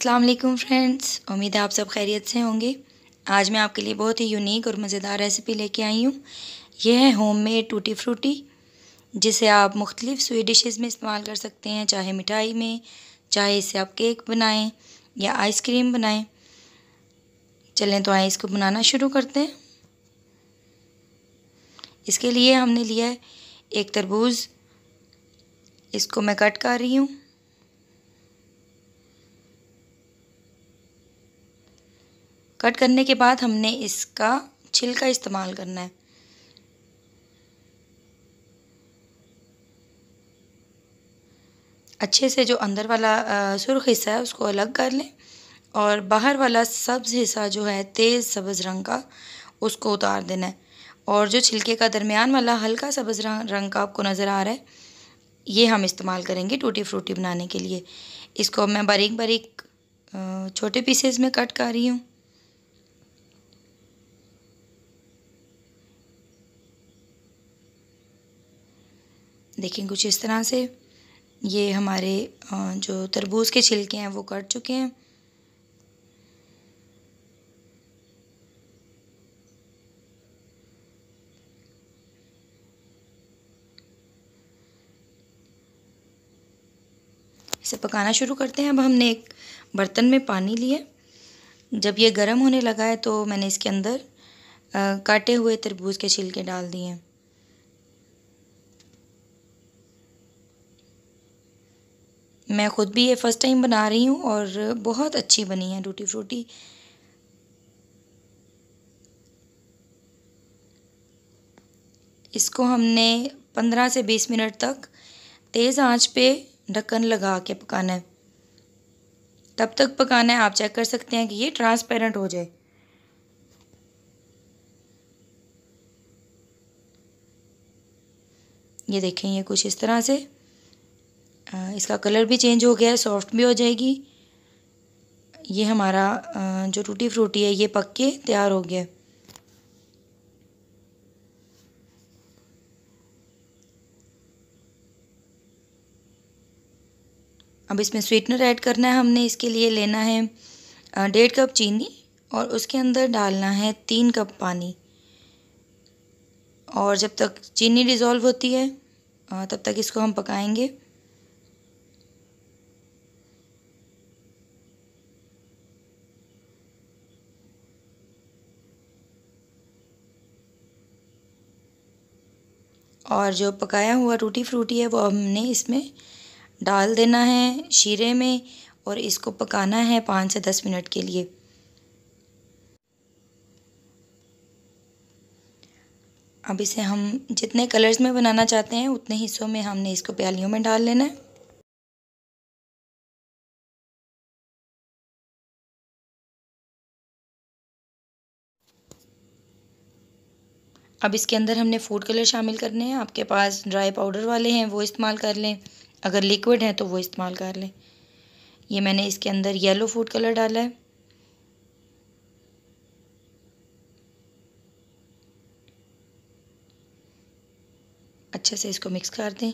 अस्सलाम वालेकुम फ्रेंड्स उम्मीद है आप सब खैरियत से होंगे आज मैं आपके लिए बहुत ही यूनिक और मज़ेदार रेसिपी लेके आई हूँ यह है होम मेड टूटी फ्रूटी जिसे आप मुख्तलिफ़ स्वीट डिशेस में इस्तेमाल कर सकते हैं चाहे मिठाई में चाहे इसे आप केक बनाएं या आइसक्रीम बनाएं चलें तो आए इसको बनाना शुरू करते हैं इसके लिए हमने लिया है एक तरबूज इसको मैं कट कर रही हूँ कट करने के बाद हमने इसका छिलका इस्तेमाल करना है अच्छे से जो अंदर वाला सुर्ख हिस्सा है उसको अलग कर लें और बाहर वाला सब्ज़ हिस्सा जो है तेज़ सब्ज़ रंग का उसको उतार देना है और जो छिलके का दरमियान वाला हल्का सब्ज़ रंग का आपको नज़र आ रहा है ये हम इस्तेमाल करेंगे टूटी फ्रूटी बनाने के लिए इसको मैं बारीक बारीक छोटे पीसेस में कट कर रही हूँ देखें कुछ इस तरह से ये हमारे जो तरबूज के छिलके हैं वो कट चुके हैं इसे पकाना शुरू करते हैं अब हमने एक बर्तन में पानी लिया जब ये गर्म होने लगा है तो मैंने इसके अंदर काटे हुए तरबूज के छिलके डाल दिए हैं मैं ख़ुद भी ये फ़र्स्ट टाइम बना रही हूँ और बहुत अच्छी बनी है टूटी फ्रूटी इसको हमने पंद्रह से बीस मिनट तक तेज़ आंच पे ढक्कन लगा के पकाना है तब तक पकाना है आप चेक कर सकते हैं कि ये ट्रांसपेरेंट हो जाए ये देखें ये कुछ इस तरह से इसका कलर भी चेंज हो गया है सॉफ्ट भी हो जाएगी ये हमारा जो टूटी फ्रूटी है ये पक के तैयार हो गया अब इसमें स्वीटनर ऐड करना है हमने इसके लिए लेना है डेढ़ कप चीनी और उसके अंदर डालना है तीन कप पानी और जब तक चीनी डिज़ोल्व होती है तब तक इसको हम पकाएंगे और जो पकाया हुआ टूटी फ्रूटी है वो हमने इसमें डाल देना है शीरे में और इसको पकाना है पाँच से दस मिनट के लिए अब इसे हम जितने कलर्स में बनाना चाहते हैं उतने हिस्सों में हमने इसको प्यालियों में डाल लेना है अब इसके अंदर हमने फूड कलर शामिल करने हैं आपके पास ड्राई पाउडर वाले हैं वो इस्तेमाल कर लें अगर लिक्विड हैं तो वो इस्तेमाल कर लें ये मैंने इसके अंदर येलो फूड कलर डाला है अच्छे से इसको मिक्स कर दें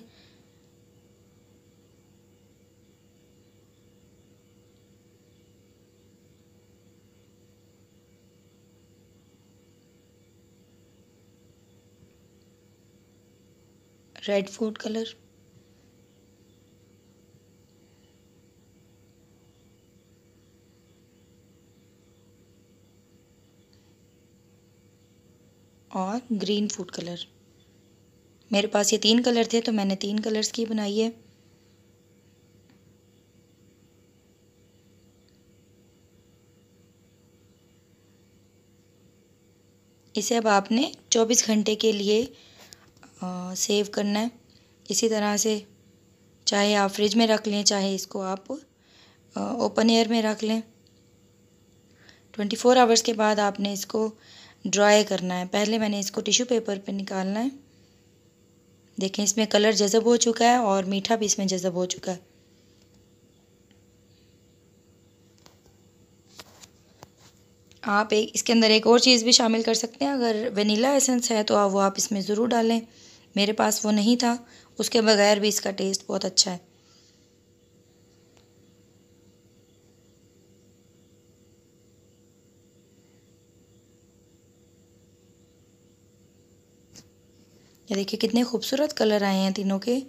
रेड फूड कलर और ग्रीन फूड कलर मेरे पास ये तीन कलर थे तो मैंने तीन कलर्स की बनाई है इसे अब आपने 24 घंटे के लिए सेव करना है इसी तरह से चाहे आप फ्रिज में रख लें चाहे इसको आप ओपन एयर में रख लें ट्वेंटी फ़ोर आवर्स के बाद आपने इसको ड्राई करना है पहले मैंने इसको टिश्यू पेपर पे निकालना है देखें इसमें कलर जज़ब हो चुका है और मीठा भी इसमें जज़ब हो चुका है आप एक इसके अंदर एक और चीज़ भी शामिल कर सकते हैं अगर वनीला एसेंस है तो आप वो आप इसमें ज़रूर डालें मेरे पास वो नहीं था उसके बगैर भी इसका टेस्ट बहुत अच्छा है ये देखिए कितने खूबसूरत कलर आए हैं तीनों के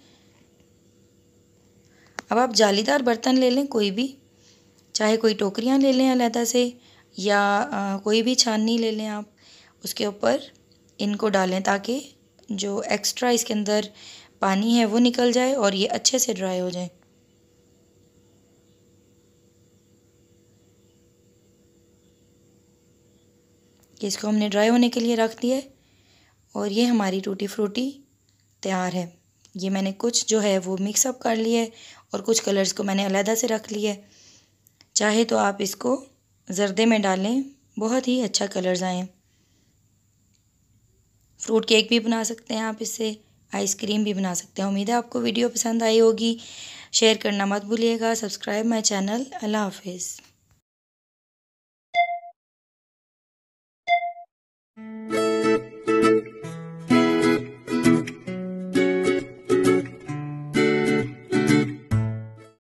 अब आप जालीदार बर्तन ले लें कोई भी चाहे कोई टोकरियाँ ले लें अलहदा से या आ, कोई भी छाननी ले लें आप उसके ऊपर इनको डालें ताकि जो एक्स्ट्रा इसके अंदर पानी है वो निकल जाए और ये अच्छे से ड्राई हो जाए इसको हमने ड्राई होने के लिए रख दिया है और ये हमारी टूटी फ्रूटी तैयार है ये मैंने कुछ जो है वो मिक्सअप कर लिया है और कुछ कलर्स को मैंने अलहदा से रख लिया है चाहे तो आप इसको ज़रदे में डालें बहुत ही अच्छा कलर्स आएँ फ्रूट केक भी बना सकते हैं आप इससे आइसक्रीम भी बना सकते हैं उम्मीद है आपको वीडियो पसंद आई होगी शेयर करना मत भूलिएगा सब्सक्राइब माई चैनल अल्लाह हाफिज़